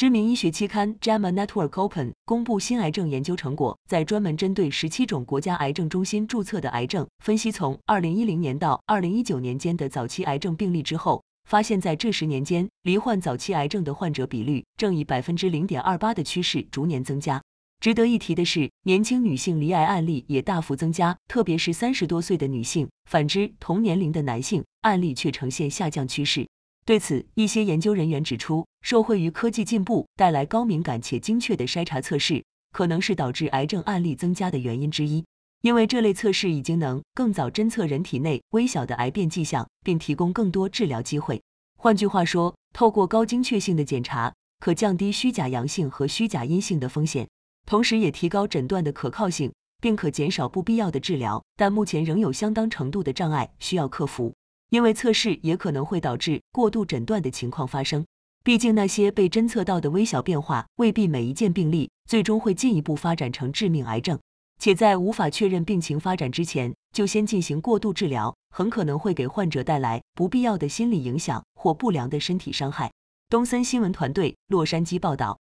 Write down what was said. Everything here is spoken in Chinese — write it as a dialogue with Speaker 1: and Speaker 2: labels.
Speaker 1: 知名医学期刊《JAMA Network Open》公布新癌症研究成果，在专门针对十七种国家癌症中心注册的癌症分析，从二零一零年到二零一九年间的早期癌症病例之后，发现，在这十年间，罹患早期癌症的患者比率正以百分之零点二八的趋势逐年增加。值得一提的是，年轻女性离癌案例也大幅增加，特别是三十多岁的女性；反之，同年龄的男性案例却呈现下降趋势。对此，一些研究人员指出，受惠于科技进步带来高敏感且精确的筛查测试，可能是导致癌症案例增加的原因之一。因为这类测试已经能更早侦测人体内微小的癌变迹象，并提供更多治疗机会。换句话说，透过高精确性的检查，可降低虚假阳性和虚假阴性的风险，同时也提高诊断的可靠性，并可减少不必要的治疗。但目前仍有相当程度的障碍需要克服。因为测试也可能会导致过度诊断的情况发生，毕竟那些被侦测到的微小变化未必每一件病例最终会进一步发展成致命癌症，且在无法确认病情发展之前就先进行过度治疗，很可能会给患者带来不必要的心理影响或不良的身体伤害。东森新闻团队，洛杉矶报道。